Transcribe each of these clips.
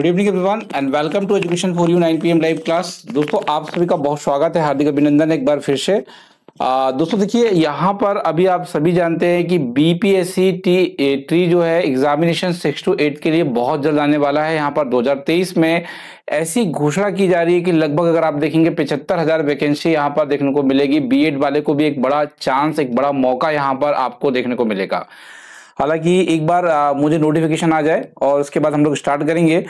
good evening everyone and welcome to education for you 9 PM live class दोस्तों आप सभी का बहुत स्वागत है हार्दिक अभिनंदन एक बार फिर से आ, दोस्तों देखिए यहाँ पर अभी आप सभी जानते हैं कि B P S C T three जो है एग्जामिनेशन सिक्स टू एट के लिए बहुत जल्द आने वाला है यहाँ पर 2023 में ऐसी घोषणा की जा रही है कि लगभग अगर आप देखेंगे पिछहत्तर हजार वैकेंसी यहाँ पर देखने को मिलेगी बी एड वाले को भी एक बड़ा चांस एक बड़ा मौका यहाँ पर आपको देखने को मिलेगा हालांकि एक बार आ, मुझे नोटिफिकेशन आ जाए और उसके बाद हम लोग स्टार्ट करेंगे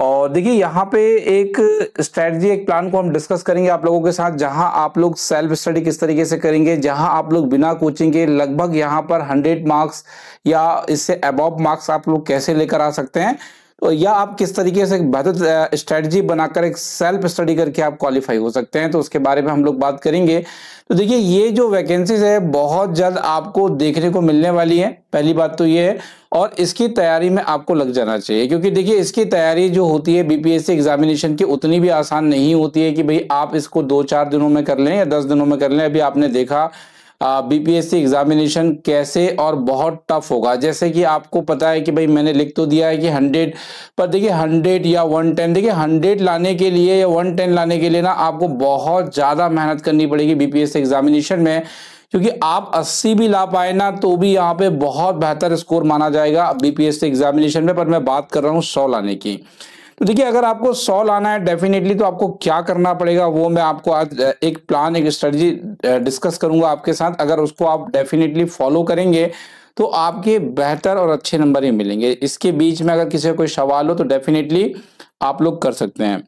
और देखिए यहाँ पे एक स्ट्रेटजी एक प्लान को हम डिस्कस करेंगे आप लोगों के साथ जहां आप लोग सेल्फ स्टडी किस तरीके से करेंगे जहां आप लोग बिना कोचिंग के लगभग यहाँ पर हंड्रेड मार्क्स या इससे अबॉव मार्क्स आप लोग कैसे लेकर आ सकते हैं तो या आप किस तरीके से बेहतर स्ट्रेटजी बनाकर एक सेल्फ स्टडी करके आप क्वालिफाई हो सकते हैं तो उसके बारे में हम लोग बात करेंगे तो देखिए ये जो वैकेंसीज है बहुत जल्द आपको देखने को मिलने वाली है पहली बात तो ये है और इसकी तैयारी में आपको लग जाना चाहिए क्योंकि देखिए इसकी तैयारी जो होती है बीपीएससी एग्जामिनेशन की उतनी भी आसान नहीं होती है कि भाई आप इसको दो चार दिनों में कर लें या दस दिनों में कर लें अभी आपने देखा बीपीएससी एग्जामिनेशन कैसे और बहुत टफ होगा जैसे कि आपको पता है कि भाई मैंने लिख तो दिया है कि हंड्रेड पर देखिए हंड्रेड या वन टेन देखिए हंड्रेड लाने के लिए या वन टेन लाने के लिए ना आपको बहुत ज़्यादा मेहनत करनी पड़ेगी बीपीएससी एग्जामिनेशन में क्योंकि आप 80 भी ला पाए ना तो भी यहाँ पे बहुत बेहतर स्कोर माना जाएगा बीपीएससी एग्जामिनेशन में पर मैं बात कर रहा हूँ सौ लाने की तो देखिए अगर आपको सौ लाना है डेफिनेटली तो आपको क्या करना पड़ेगा वो मैं आपको आज एक प्लान एक स्ट्रेटजी डिस्कस करूंगा आपके साथ अगर उसको आप डेफिनेटली फॉलो करेंगे तो आपके बेहतर और अच्छे नंबर ही मिलेंगे इसके बीच में अगर किसी का कोई सवाल हो तो डेफिनेटली आप लोग कर सकते हैं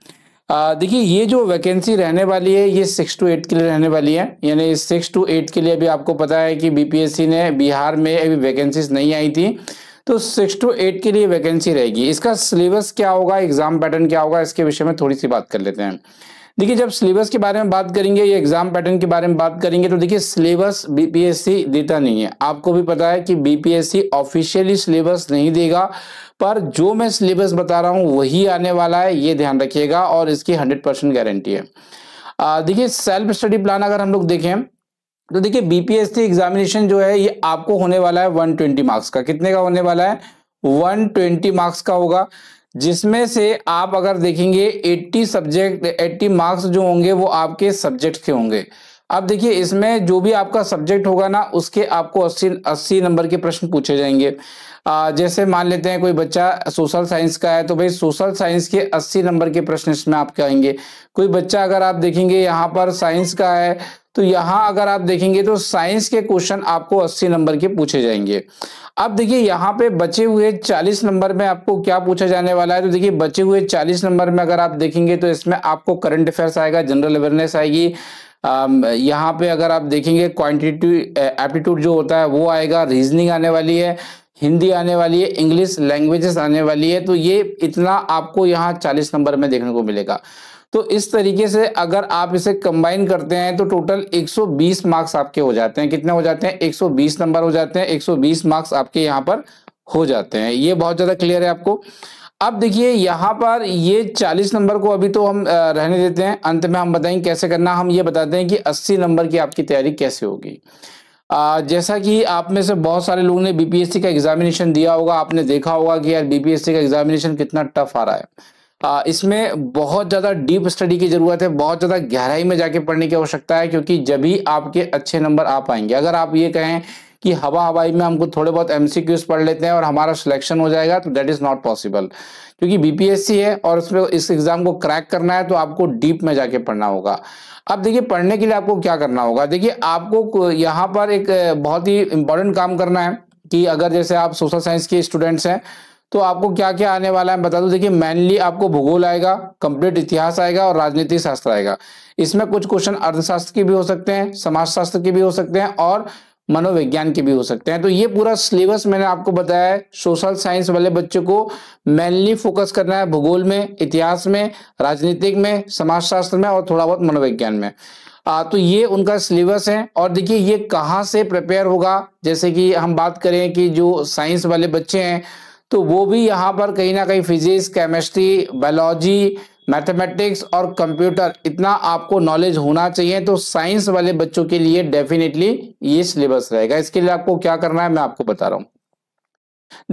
देखिए ये जो वैकेंसी रहने वाली है ये सिक्स टू एट के लिए रहने वाली है यानी सिक्स टू एट के लिए अभी आपको पता है कि बीपीएससी ने बिहार में अभी वैकेंसीज नहीं आई थी तो सिक्स टू एट के लिए वैकेंसी रहेगी इसका सिलेबस क्या होगा एग्जाम पैटर्न क्या होगा इसके विषय में थोड़ी सी बात कर लेते हैं देखिए जब सिलेबस के बारे में बात करेंगे या एग्जाम पैटर्न के बारे में बात करेंगे तो देखिए सिलेबस बीपीएससी देता नहीं है आपको भी पता है कि बीपीएससी ऑफिशियली सिलेबस नहीं देगा पर जो मैं सिलेबस बता रहा हूँ वही आने वाला है ये ध्यान रखिएगा और इसकी हंड्रेड परसेंट गारंटी है देखिए सेल्फ स्टडी प्लान अगर हम लोग देखें तो देखिए बीपीएससी एग्जामिनेशन जो है ये आपको होने वाला है 120 मार्क्स का कितने का होने वाला है 120 मार्क्स का होगा जिसमें से आप अगर देखेंगे 80 सब्जेक्ट 80 मार्क्स जो होंगे वो आपके सब्जेक्ट के होंगे अब देखिए इसमें जो भी आपका सब्जेक्ट होगा ना उसके आपको 80 80 नंबर के प्रश्न पूछे जाएंगे आ, जैसे मान लेते हैं कोई बच्चा सोशल साइंस का है तो भाई सोशल साइंस के 80 नंबर के प्रश्न इसमें आपके आएंगे कोई बच्चा अगर आप देखेंगे यहाँ पर साइंस का है तो यहां अगर आप देखेंगे तो साइंस के क्वेश्चन आपको 80 नंबर के पूछे जाएंगे अब देखिए यहाँ पे बचे हुए 40 नंबर में आपको क्या पूछा जाने वाला है तो देखिए बचे हुए 40 नंबर में अगर आप देखेंगे तो इसमें आपको करंट अफेयर्स आएगा जनरल अवेयरनेस आएगी यहाँ पे अगर आप देखेंगे क्वान्टिटी एप्टीट्यूड जो होता है वो आएगा रीजनिंग आने वाली है हिंदी आने वाली है इंग्लिश लैंग्वेजेस आने वाली है तो ये इतना आपको यहाँ चालीस नंबर में देखने को मिलेगा तो इस तरीके से अगर आप इसे कंबाइन करते हैं तो टोटल 120 मार्क्स आपके हो जाते हैं कितने हो जाते हैं 120 नंबर हो जाते हैं 120 मार्क्स आपके यहाँ पर हो जाते हैं ये बहुत ज़्यादा क्लियर है आपको अब देखिए यहाँ पर ये 40 नंबर को अभी तो हम रहने देते हैं अंत में हम बताएंगे कैसे करना हम ये बताते हैं कि अस्सी नंबर की आपकी तैयारी कैसे होगी जैसा कि आप में से बहुत सारे लोगों ने बीपीएससी का एग्जामिनेशन दिया होगा आपने देखा होगा कि यार बीपीएससी का एग्जामिनेशन कितना टफ आ रहा है इसमें बहुत ज़्यादा डीप स्टडी की ज़रूरत है बहुत ज़्यादा गहराई में जाके पढ़ने की आवश्यकता है क्योंकि जब ही आपके अच्छे नंबर आ पाएंगे अगर आप ये कहें कि हवा हवाई में हमको थोड़े बहुत एमसीक्यूज पढ़ लेते हैं और हमारा सिलेक्शन हो जाएगा तो दैट इज़ नॉट पॉसिबल क्योंकि बीपीएससी है और उसमें इस एग्ज़ाम को क्रैक करना है तो आपको डीप में जाके पढ़ना होगा अब देखिए पढ़ने के लिए आपको क्या करना होगा देखिए आपको यहाँ पर एक बहुत ही इंपॉर्टेंट काम करना है कि अगर जैसे आप सोशल साइंस के स्टूडेंट्स हैं तो आपको क्या क्या आने वाला है बता दूं देखिए मेनली आपको भूगोल आएगा कंप्लीट इतिहास आएगा और राजनीतिक शास्त्र आएगा इसमें कुछ क्वेश्चन अर्थशास्त्र के भी हो सकते हैं समाजशास्त्र के भी हो सकते हैं और मनोविज्ञान के भी हो सकते हैं तो ये पूरा सिलेबस मैंने आपको बताया है सोशल साइंस वाले बच्चे को मेनली फोकस करना है भूगोल में इतिहास में राजनीतिक में समाजशास्त्र में और थोड़ा बहुत मनोविज्ञान में आ, तो ये उनका सिलेबस है और देखिए ये कहाँ से प्रिपेयर होगा जैसे कि हम बात करें कि जो साइंस वाले बच्चे हैं तो वो भी यहाँ पर कहीं ना कहीं फिजिक्स केमिस्ट्री बायोलॉजी मैथमेटिक्स और कंप्यूटर इतना आपको नॉलेज होना चाहिए तो साइंस वाले बच्चों के लिए डेफिनेटली ये सिलेबस रहेगा इसके लिए आपको क्या करना है मैं आपको बता रहा हूँ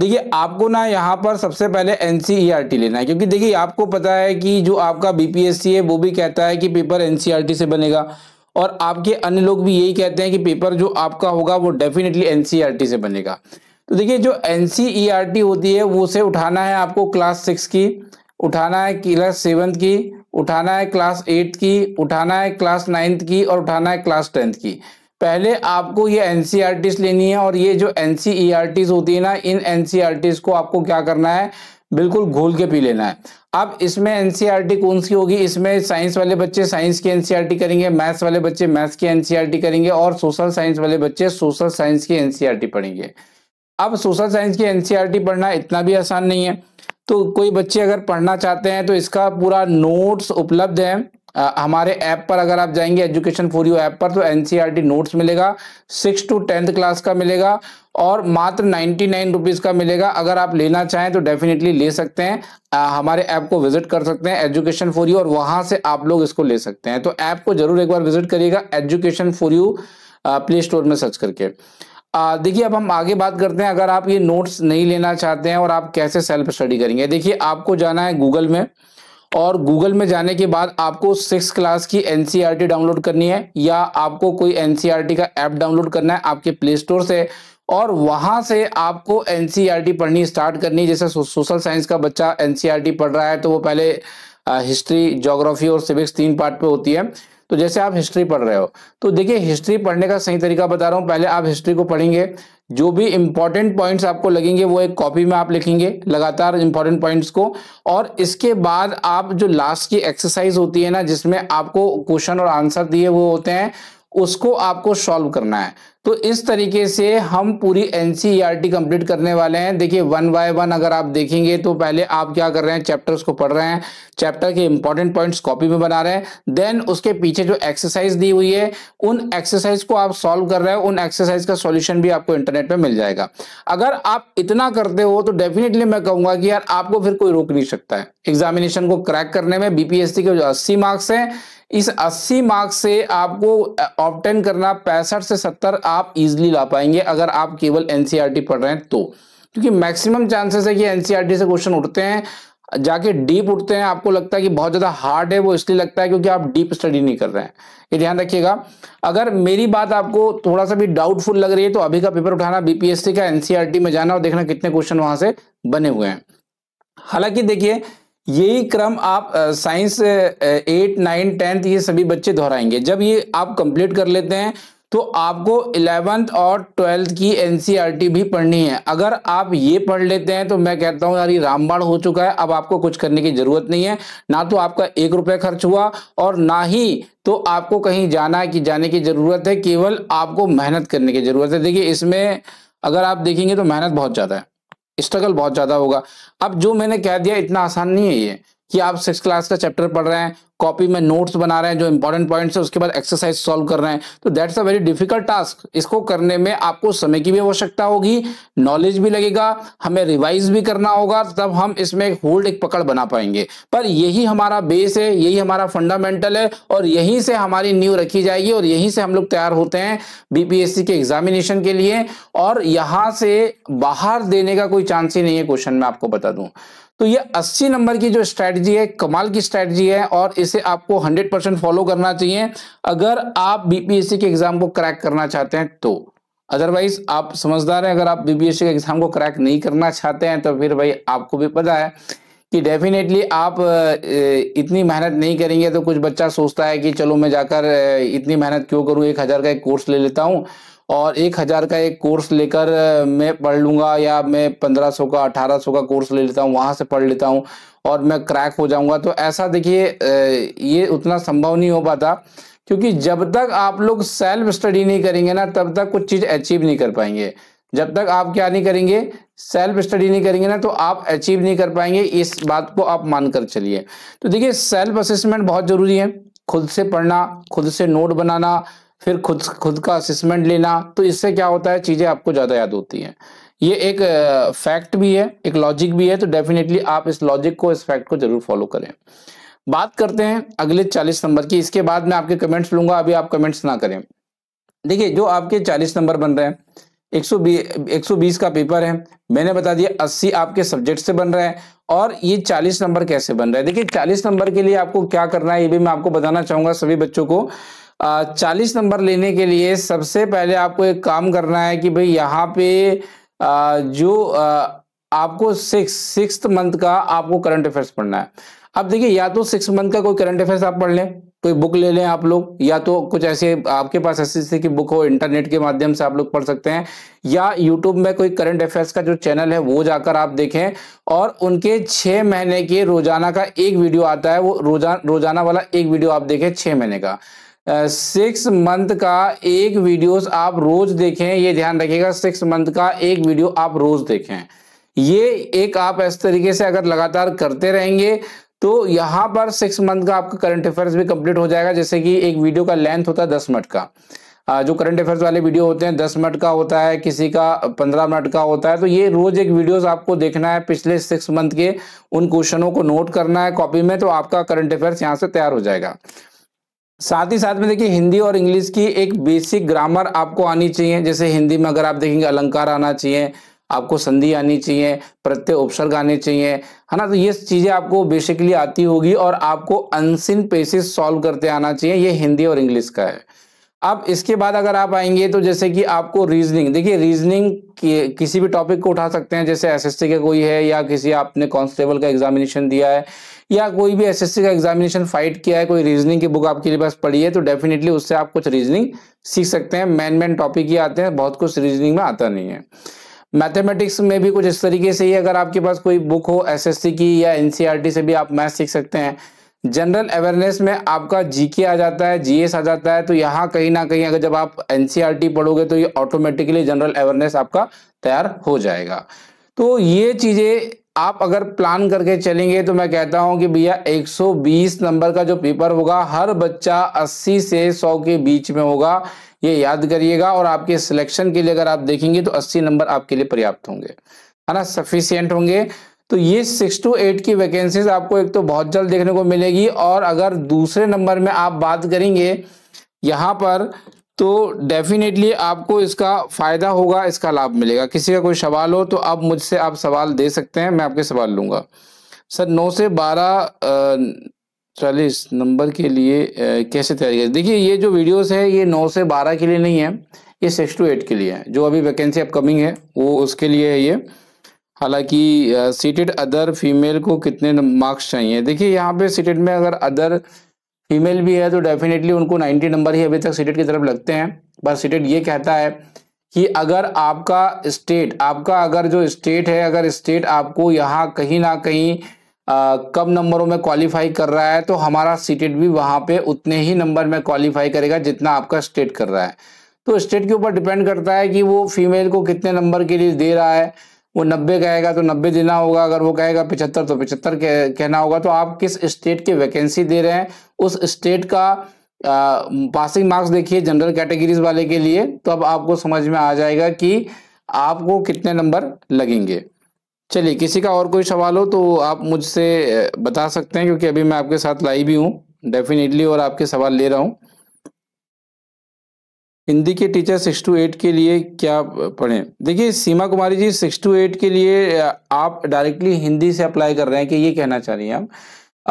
देखिए आपको ना यहाँ पर सबसे पहले एनसीईआरटी e लेना है क्योंकि देखिए आपको पता है कि जो आपका बीपीएससी है वो भी कहता है कि पेपर एनसीईआरटी e से बनेगा और आपके अन्य लोग भी यही कहते हैं कि पेपर जो आपका होगा वो डेफिनेटली एनसीईआरटी e से बनेगा तो देखिए जो एन e होती है वो से उठाना है आपको क्लास सिक्स की उठाना है क्लास सेवन्थ की उठाना है क्लास एट की उठाना है क्लास नाइन्थ की और उठाना है क्लास टेंथ की पहले आपको ये एन e लेनी है और ये जो एन e होती है ना इन एन को आपको क्या करना है बिल्कुल घोल के पी लेना है अब इसमें एनसीआरटी कौन सी होगी इसमें साइंस वाले बच्चे साइंस की एनसीआरटी करेंगे मैथ्स वाले बच्चे मैथ्स की एनसीआरटी करेंगे और सोशल साइंस वाले बच्चे सोशल साइंस की एनसीआरटी पढ़ेंगे अब सोशल साइंस की एनसीईआरटी पढ़ना इतना भी आसान नहीं है तो कोई बच्चे अगर पढ़ना चाहते हैं तो इसका पूरा नोट्स उपलब्ध है आ, हमारे ऐप पर अगर आप जाएंगे एजुकेशन फॉर यू ऐप पर तो एनसीईआरटी नोट्स मिलेगा सिक्स टू टेंथ क्लास का मिलेगा और मात्र नाइन्टी नाइन रुपीज़ का मिलेगा अगर आप लेना चाहें तो डेफिनेटली ले सकते हैं आ, हमारे ऐप को विजिट कर सकते हैं एजुकेशन फॉर यू और वहां से आप लोग इसको ले सकते हैं तो ऐप को जरूर एक बार विजिट करिएगा education for you play store में सर्च करके देखिए अब हम आगे बात करते हैं अगर आप ये नोट्स नहीं लेना चाहते हैं और आप कैसे सेल्फ स्टडी करेंगे देखिए आपको जाना है गूगल में और गूगल में जाने के बाद आपको सिक्स क्लास की एन डाउनलोड e करनी है या आपको कोई एन e का ऐप डाउनलोड करना है आपके प्ले स्टोर से और वहां से आपको एन e पढ़नी स्टार्ट करनी जैसे सोशल साइंस का बच्चा एन पढ़ रहा है तो वो पहले हिस्ट्री जोग्राफी और सिविक्स तीन पार्ट पे होती है तो जैसे आप हिस्ट्री पढ़ रहे हो तो देखिए हिस्ट्री पढ़ने का सही तरीका बता रहा हूँ पहले आप हिस्ट्री को पढ़ेंगे जो भी इंपॉर्टेंट पॉइंट्स आपको लगेंगे वो एक कॉपी में आप लिखेंगे लगातार इंपॉर्टेंट पॉइंट्स को और इसके बाद आप जो लास्ट की एक्सरसाइज होती है ना जिसमें आपको क्वेश्चन और आंसर दिए वो होते हैं उसको आपको सॉल्व करना है तो इस तरीके से हम पूरी एन कंप्लीट e करने वाले हैं देखिए वन बाय वन अगर आप देखेंगे तो पहले आप क्या कर रहे हैं चैप्टर्स को पढ़ रहे हैं चैप्टर के इंपॉर्टेंट पॉइंट्स कॉपी में बना रहे हैं देन उसके पीछे जो एक्सरसाइज दी हुई है उन एक्सरसाइज को आप सॉल्व कर रहे हैं उन एक्सरसाइज का सोल्यूशन भी आपको इंटरनेट पर मिल जाएगा अगर आप इतना करते हो तो डेफिनेटली मैं कहूंगा कि यार आपको फिर कोई रोक नहीं सकता है एग्जामिनेशन को क्रैक करने में बीपीएससी के जो अस्सी मार्क्स हैं इस 80 मार्क्स से आपको ऑप्टेन करना पैंसठ से 70 आप इजीली ला पाएंगे अगर आप केवल एनसीईआरटी e पढ़ रहे हैं तो क्योंकि मैक्सिमम चांसेस है कि एनसीईआरटी e से क्वेश्चन उठते हैं जाके डीप उठते हैं आपको लगता है कि बहुत ज़्यादा हार्ड है वो इसलिए लगता है क्योंकि आप डीप स्टडी नहीं कर रहे हैं ये ध्यान रखिएगा अगर मेरी बात आपको थोड़ा सा भी डाउटफुल लग रही है तो अभी का पेपर उठाना बीपीएससी का एनसीईआरटी e में जाना और देखना कितने क्वेश्चन वहां से बने हुए हैं हालांकि देखिए यही क्रम आप साइंस एट नाइन टेंथ ये सभी बच्चे दोहराएंगे जब ये आप कंप्लीट कर लेते हैं तो आपको इलेवेंथ और ट्वेल्थ की एनसीईआरटी भी पढ़नी है अगर आप ये पढ़ लेते हैं तो मैं कहता हूँ यार ये रामबाण हो चुका है अब आपको कुछ करने की ज़रूरत नहीं है ना तो आपका एक रुपया खर्च हुआ और ना ही तो आपको कहीं जाना कि जाने की ज़रूरत है केवल आपको मेहनत करने की ज़रूरत है देखिए इसमें अगर आप देखेंगे तो मेहनत बहुत ज़्यादा है स्ट्रगल बहुत ज्यादा होगा अब जो मैंने कह दिया इतना आसान नहीं है ये कि आप सिक्स क्लास का चैप्टर पढ़ रहे हैं कॉपी में नोट्स बना रहे हैं जो इंपॉर्टेंट पॉइंट्स है उसके बाद एक्सरसाइज सॉल्व कर रहे हैं तो that's a very difficult task इसको करने में आपको समय की भी आवश्यकता होगी नॉलेज भी लगेगा हमें रिवाइज भी करना होगा तब हम इसमें एक होल्ड एक पकड़ बना पाएंगे पर यही हमारा बेस है यही हमारा फंडामेंटल है और यहीं से हमारी न्यू रखी जाएगी और यहीं से हम लोग तैयार होते हैं बीपीएससी के एग्जामिनेशन के लिए और यहां से बाहर देने का कोई चांस ही नहीं है क्वेश्चन में आपको बता दूं तो ये 80 नंबर की जो स्ट्रैटेजी है कमाल की स्ट्रैटेजी है और इसे आपको 100 परसेंट फॉलो करना चाहिए अगर आप बीपीएससी के एग्जाम को क्रैक करना चाहते हैं तो अदरवाइज आप समझदार हैं अगर आप बीपीएससी के एग्जाम को क्रैक नहीं करना चाहते हैं तो फिर भाई आपको भी पता है कि डेफिनेटली आप इतनी मेहनत नहीं करेंगे तो कुछ बच्चा सोचता है कि चलो मैं जाकर इतनी मेहनत क्यों करूं एक हजार का एक कोर्स ले लेता हूं और एक हजार का एक कोर्स लेकर मैं पढ़ लूंगा या मैं पंद्रह सौ का अठारह सौ का कोर्स ले लेता हूँ वहां से पढ़ लेता हूँ और मैं क्रैक हो जाऊंगा तो ऐसा देखिए ये उतना संभव नहीं हो पाता क्योंकि जब तक आप लोग सेल्फ स्टडी नहीं करेंगे ना तब तक कुछ चीज अचीव नहीं कर पाएंगे जब तक आप क्या नहीं करेंगे सेल्फ स्टडी नहीं करेंगे ना तो आप अचीव नहीं कर पाएंगे इस बात को आप मानकर चलिए तो देखिए सेल्फ असेसमेंट बहुत जरूरी है खुद से पढ़ना खुद से नोट बनाना फिर खुद खुद का असिस्मेंट लेना तो इससे क्या होता है चीज़ें आपको ज़्यादा याद होती हैं ये एक फैक्ट भी है एक लॉजिक भी है तो डेफिनेटली आप इस लॉजिक को इस फैक्ट को जरूर फॉलो करें बात करते हैं अगले चालीस नंबर की इसके बाद मैं आपके कमेंट्स लूंगा अभी आप कमेंट्स ना करें देखिए जो आपके चालीस नंबर बन रहे हैं एक सौ बीस का पेपर है मैंने बता दिया अस्सी आपके सब्जेक्ट से बन रहा है और ये चालीस नंबर कैसे बन रहा है देखिए चालीस नंबर के लिए आपको क्या करना है ये भी मैं आपको बताना चाहूंगा सभी बच्चों को चालीस नंबर लेने के लिए सबसे पहले आपको एक काम करना है कि भाई यहाँ पे आ, जो आ, आपको सिक्स सिक्स मंथ का आपको करंट अफेयर्स पढ़ना है अब देखिए या तो सिक्स मंथ का कोई करंट अफेयर्स आप पढ़ लें कोई बुक ले लें आप लोग या तो कुछ ऐसे आपके पास ऐसी स्थिति की बुक हो इंटरनेट के माध्यम से आप लोग पढ़ सकते हैं या यूट्यूब में कोई करंट अफेयर्स का जो चैनल है वो जाकर आप देखें और उनके छः महीने के रोजाना का एक वीडियो आता है वो रोजा रोजाना वाला एक वीडियो आप देखें छः महीने का सिक्स मंथ का एक वीडियोस आप रोज देखें ये ध्यान रखिएगा सिक्स मंथ का एक वीडियो आप रोज देखें ये एक आप इस तरीके से अगर लगातार करते रहेंगे तो यहां पर सिक्स मंथ का आपका करंट अफेयर्स भी कंप्लीट हो जाएगा जैसे कि एक वीडियो का लेंथ होता है दस मिनट का जो करंट अफेयर्स वाले वीडियो होते हैं दस मिनट का होता है किसी का पंद्रह मिनट का होता है तो ये रोज एक वीडियोस आपको देखना है पिछले सिक्स मंथ के उन क्वेश्चनों को नोट करना है कॉपी में तो आपका करंट अफेयर्स यहाँ से तैयार हो जाएगा साथ ही साथ में देखिए हिंदी और इंग्लिश की एक बेसिक ग्रामर आपको आनी चाहिए जैसे हिंदी में अगर आप देखेंगे अलंकार आना चाहिए आपको संधि आनी चाहिए प्रत्यय उपसर्ग आने चाहिए है ना तो ये चीज़ें आपको बेसिकली आती होगी और आपको अनसिन पेसिस सॉल्व करते आना चाहिए ये हिंदी और इंग्लिश का है अब इसके बाद अगर आप आएंगे तो जैसे कि आपको रीजनिंग देखिए रीजनिंग किसी भी टॉपिक को उठा सकते हैं जैसे एसएससी का कोई है या किसी आपने कांस्टेबल का एग्जामिनेशन दिया है या कोई भी एसएससी का एग्जामिनेशन फाइट किया है कोई रीजनिंग की बुक आपके पास पढ़ी है तो डेफिनेटली उससे आप कुछ रीजनिंग सीख सकते हैं मैन मैन टॉपिक ही आते हैं बहुत कुछ रीजनिंग में आता नहीं है मैथमेटिक्स में भी कुछ इस तरीके से ही अगर आपके पास कोई बुक हो एसएससी की या एनसीईआरटी e से भी आप मैथ सीख सकते हैं जनरल अवेयरनेस में आपका जीके आ जाता है जीएस आ जाता है तो यहाँ कहीं ना कहीं अगर जब आप एनसीईआरटी e पढ़ोगे तो ये ऑटोमेटिकली जनरल अवेयरनेस आपका तैयार हो जाएगा तो ये चीज़ें आप अगर प्लान करके चलेंगे तो मैं कहता हूं कि भैया 120 नंबर का जो पेपर होगा हर बच्चा 80 से 100 के बीच में होगा ये याद करिएगा और आपके सिलेक्शन के लिए अगर आप देखेंगे तो 80 नंबर आपके लिए पर्याप्त होंगे है ना सफिशियंट होंगे तो ये सिक्स टू एट की वैकेंसीज आपको एक तो बहुत जल्द देखने को मिलेगी और अगर दूसरे नंबर में आप बात करेंगे यहाँ पर तो डेफिनेटली आपको इसका फायदा होगा इसका लाभ मिलेगा किसी का कोई सवाल हो तो आप मुझसे आप सवाल दे सकते हैं मैं आपके सवाल लूंगा सर नौ से बारह चालीस नंबर के लिए आ, कैसे तैयारी करें देखिए ये जो वीडियोस है ये नौ से बारह के लिए नहीं है ये सिक्स टू एट के लिए है जो अभी वैकेंसी अपकमिंग है वो उसके लिए है ये हालांकि सीटेड अदर फीमेल को कितने मार्क्स चाहिए देखिए यहाँ पे सीटेड में अगर अदर फीमेल भी है तो डेफिनेटली उनको 90 नंबर ही अभी तक सीटेट की तरफ लगते हैं पर सीटेट ये कहता है कि अगर आपका स्टेट आपका अगर जो स्टेट है अगर स्टेट आपको यहाँ कहीं ना कहीं आ, कम नंबरों में क्वालिफाई कर रहा है तो हमारा सीटेट भी वहाँ पे उतने ही नंबर में क्वालिफाई करेगा जितना आपका स्टेट कर रहा है तो स्टेट के ऊपर डिपेंड करता है कि वो फीमेल को कितने नंबर के लिए दे रहा है वो नब्बे कहेगा तो नब्बे देना होगा अगर वो कहेगा पिछहत्तर तो पिछहत्तर कहना होगा तो आप किस स्टेट की वैकेंसी दे रहे हैं उस स्टेट का पासिंग मार्क्स देखिए जनरल कैटेगरीज वाले के लिए तो अब आपको समझ में आ जाएगा कि आपको कितने नंबर लगेंगे चलिए किसी का और कोई सवाल हो तो आप मुझसे बता सकते हैं क्योंकि अभी मैं आपके साथ लाई भी हूँ डेफिनेटली और आपके सवाल ले रहा हूँ हिंदी के टीचर सिक्स टू एट के लिए क्या पढ़ें देखिए Seema Kumari ji six to eight के लिए आप डायरेक्टली हिंदी से अप्लाई कर रहे हैं कि ये कहना चाह रही हैं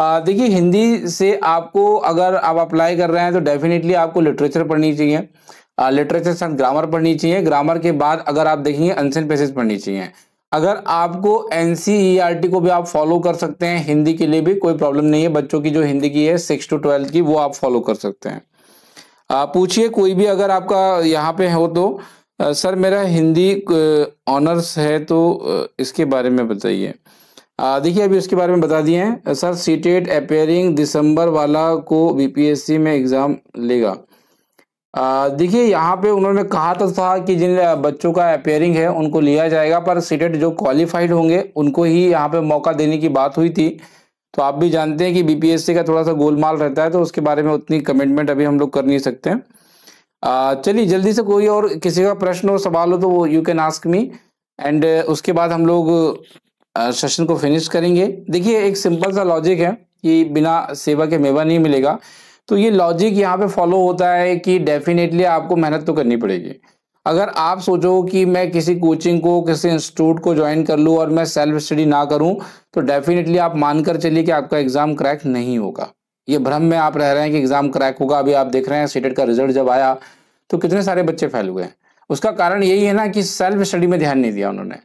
आप देखिए हिंदी से आपको अगर आप अप्लाई कर रहे हैं तो डेफिनेटली आपको लिटरेचर पढ़नी चाहिए लिटरेचर साथ ग्रामर पढ़नी चाहिए ग्रामर के बाद अगर आप देखेंगे अनसेंट पैसेज पढ़नी चाहिए अगर आपको एन e को भी आप फॉलो कर सकते हैं हिंदी के लिए भी कोई प्रॉब्लम नहीं है बच्चों की जो हिंदी की है सिक्स टू ट्वेल्थ की वो आप फॉलो कर सकते हैं पूछिए कोई भी अगर आपका यहाँ पे हो तो सर मेरा हिंदी ऑनर्स है तो इसके बारे में बताइए देखिए अभी उसके बारे में बता दिए हैं सर सीटेट अपेयरिंग दिसंबर वाला को बीपीएससी में एग्ज़ाम लेगा देखिए यहाँ पे उन्होंने कहा तो था कि जिन बच्चों का अपेयरिंग है उनको लिया जाएगा पर सीटेट जो क्वालिफाइड होंगे उनको ही यहाँ पे मौका देने की बात हुई थी तो आप भी जानते हैं कि बीपीएससी का थोड़ा सा गोलमाल रहता है तो उसके बारे में उतनी कमिटमेंट अभी हम लोग कर नहीं सकते चलिए जल्दी से कोई और किसी का प्रश्न हो सवाल हो तो वो you can ask me and उसके बाद हम लोग सेशन को फिनिश करेंगे देखिए एक सिंपल सा लॉजिक है कि बिना सेवा के मेवा नहीं मिलेगा तो ये लॉजिक यहाँ पे फॉलो होता है कि डेफिनेटली आपको मेहनत तो करनी पड़ेगी अगर आप सोचो कि मैं किसी कोचिंग को किसी इंस्टीट्यूट को ज्वाइन कर लूँ और मैं सेल्फ स्टडी ना करूँ तो डेफिनेटली आप मानकर चलिए कि आपका एग्ज़ाम क्रैक नहीं होगा ये भ्रम में आप रह रहे हैं कि एग्ज़ाम क्रैक होगा अभी आप देख रहे हैं सीटेट का रिजल्ट जब आया तो कितने सारे बच्चे फैल हुए हैं उसका कारण यही है ना कि सेल्फ स्टडी में ध्यान नहीं दिया उन्होंने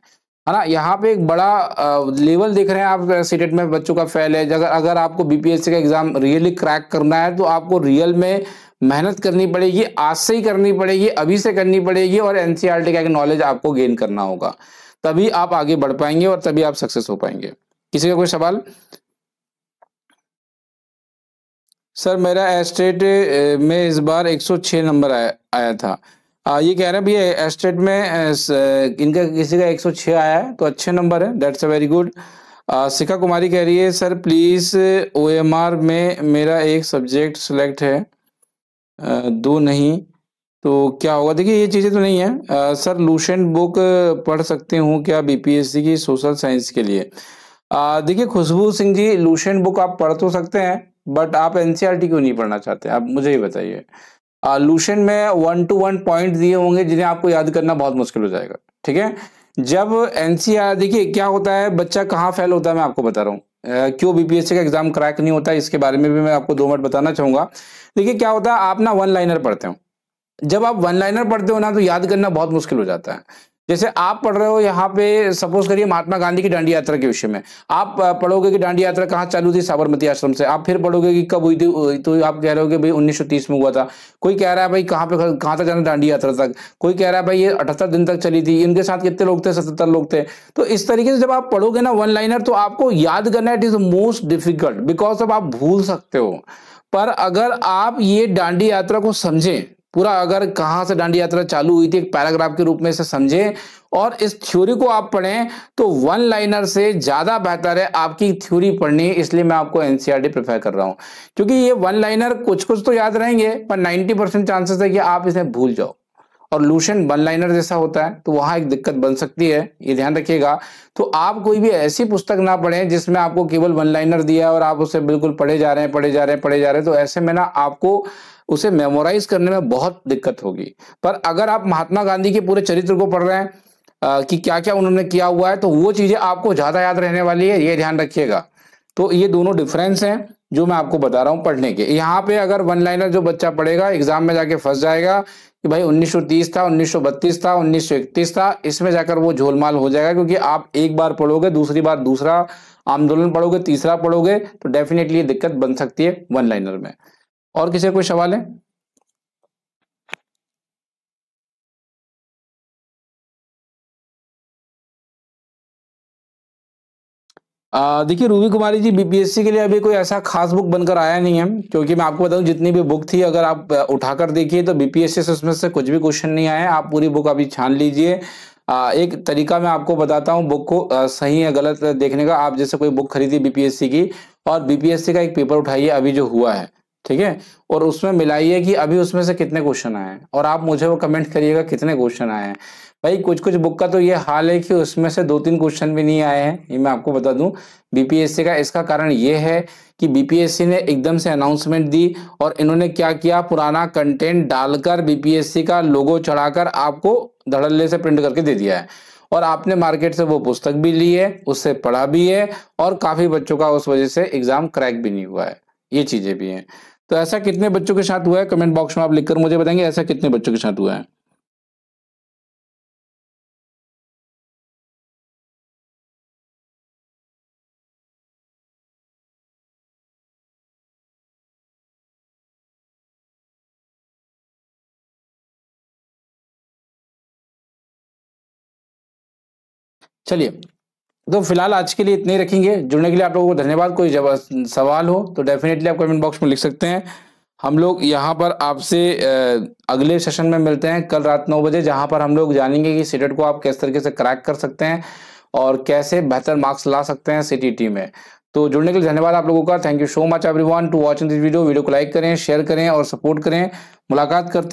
है ना यहाँ पे एक बड़ा लेवल देख रहे हैं आप सीटेट में बच्चों का फेल है अगर अगर आपको बीपीएससी का एग्ज़ाम रियली क्रैक करना है तो आपको रियल में मेहनत करनी पड़ेगी आज से ही करनी पड़ेगी अभी से करनी पड़ेगी और एनसीआरटी का एक नॉलेज आपको गेन करना होगा तभी आप आगे बढ़ पाएंगे और तभी आप सक्सेस हो पाएंगे किसी का कोई सवाल सर मेरा एस्टेट में इस बार 106 नंबर आया आया था आ, ये कह रहे हैं भैया एस्टेट में इनका किसी का 106 आया है तो अच्छे नंबर है that's a very good Shikha Kumari कह रही है सर प्लीज़ ओएमआर में मेरा एक सब्जेक्ट सिलेक्ट है दो नहीं तो क्या होगा देखिए ये चीज़ें तो नहीं है आ, सर लूशेंट बुक पढ़ सकते हूँ क्या बीपीएससी की सोशल साइंस के लिए देखिए खुशबू सिंह जी लूशेंट बुक आप पढ़ तो सकते हैं बट आप एनसीईआरटी e क्यों नहीं पढ़ना चाहते आप मुझे ही बताइए लूशन में वन टू वन पॉइंट दिए होंगे जिन्हें आपको याद करना बहुत मुश्किल हो जाएगा ठीक है जब एनसीआर e देखिए क्या होता है बच्चा कहाँ फेल होता है मैं आपको बता रहा हूँ क्यों बीपीएससी का एग्जाम क्रैक नहीं होता इसके बारे में भी मैं आपको दो मिनट बताना चाहूंगा देखिए क्या होता है आप ना वन लाइनर पढ़ते हो जब आप वन लाइनर पढ़ते हो ना तो याद करना बहुत मुश्किल हो जाता है जैसे आप पढ़ रहे हो यहाँ पे सपोज करिए महात्मा गांधी की डांडी यात्रा के विषय में आप पढ़ोगे कि डांडी यात्रा कहाँ चालू थी साबरमती आश्रम से आप फिर पढ़ोगे कि कब हुई थी तो आप कह रहे हो कि भाई 1930 में हुआ था कोई कह रहा है भाई कहाँ पे कहाँ तक जाना डांडी यात्रा तक कोई कह रहा है भाई ये अठहत्तर दिन तक चली थी इनके साथ कितने लोग थे सतहत्तर लोग थे तो इस तरीके से जब आप पढ़ोगे ना वन लाइनर तो आपको याद करना it is most difficult because of आप भूल सकते हो पर अगर आप ये डांडी यात्रा को समझें पूरा अगर कहां से डांडी यात्रा चालू हुई थी एक पैराग्राफ के रूप में इसे समझें और इस थ्योरी को आप पढ़ें तो वन लाइनर से ज़्यादा बेहतर है आपकी थ्योरी पढ़नी इसलिए मैं आपको एनसीआरटी प्रेफर e कर रहा हूं क्योंकि ये वन लाइनर कुछ कुछ तो याद रहेंगे पर 90 परसेंट चांसेस है कि आप इसे भूल जाओ और लूशन वन लाइनर जैसा होता है तो वहां एक दिक्कत बन सकती है ये ध्यान रखिएगा तो आप कोई भी ऐसी पुस्तक ना पढ़ें जिसमें आपको केवल वन लाइनर दिया है और आप उसे बिल्कुल पढ़े जा रहे हैं पढ़े जा रहे हैं पढ़े जा रहे हैं तो ऐसे में ना आपको उसे मेमोराइज करने में बहुत दिक्कत होगी पर अगर आप महात्मा गांधी के पूरे चरित्र को पढ़ रहे हैं कि क्या क्या उन्होंने किया हुआ है तो वो चीजें आपको ज्यादा याद रहने वाली है ये ध्यान रखिएगा तो ये दोनों डिफरेंस हैं जो मैं आपको बता रहा हूँ पढ़ने के यहाँ पे अगर वन लाइनर जो बच्चा पढ़ेगा एग्जाम में जाके फंस जाएगा कि भाई 1930 था 1932 था 1931 था इसमें जाकर वो झोलमाल हो जाएगा क्योंकि आप एक बार पढ़ोगे दूसरी बार दूसरा आंदोलन पढ़ोगे तीसरा पढ़ोगे तो डेफिनेटली ये दिक्कत बन सकती है वन लाइनर में और किसी कोई सवाल है देखिए रूबी कुमारी जी बीपीएससी के लिए अभी कोई ऐसा खास बुक बनकर आया नहीं है क्योंकि मैं आपको बताऊं जितनी भी बुक थी अगर आप उठाकर देखिए तो बीपीएससी से उसमें से कुछ भी क्वेश्चन नहीं आया आप पूरी बुक अभी छान लीजिए एक तरीका मैं आपको बताता हूँ बुक को सही या गलत देखने का आप जैसे कोई बुक खरीदी बीपीएससी की और बीपीएससी का एक पेपर उठाइए अभी जो हुआ है ठीक है और उसमें मिलाइए कि अभी उसमें से कितने क्वेश्चन आए हैं और आप मुझे वो कमेंट करिएगा कितने क्वेश्चन आए हैं भाई कुछ कुछ बुक का तो ये हाल है कि उसमें से दो तीन क्वेश्चन भी नहीं आए हैं ये मैं आपको बता दूं बीपीएससी का इसका कारण ये है कि बीपीएससी ने एकदम से अनाउंसमेंट दी और इन्होंने क्या किया पुराना कंटेंट डालकर बीपीएससी का लोगो चढ़ाकर आपको धड़ल्ले से प्रिंट करके दे दिया है और आपने मार्केट से वो पुस्तक भी ली है उससे पढ़ा भी है और काफ़ी बच्चों का उस वजह से एग्ज़ाम क्रैक भी नहीं हुआ है ये चीज़ें भी हैं तो ऐसा कितने बच्चों के साथ हुआ है कमेंट बॉक्स में आप लिखकर मुझे बताएंगे ऐसा कितने बच्चों के साथ हुआ है चलिए तो फिलहाल आज के लिए इतने रखेंगे जुड़ने के लिए आप लोगों को धन्यवाद कोई जब सवाल हो तो डेफिनेटली आप कमेंट बॉक्स में लिख सकते हैं हम लोग यहाँ पर आपसे अगले सेशन में मिलते हैं कल रात नौ बजे जहाँ पर हम लोग जानेंगे कि सीटेट को आप किस तरीके से क्रैक कर सकते हैं और कैसे बेहतर मार्क्स ला सकते हैं सी में तो जुड़ने के लिए धन्यवाद आप लोगों का thank you so much everyone to watching this video video को लाइक करें शेयर करें और सपोर्ट करें मुलाकात करते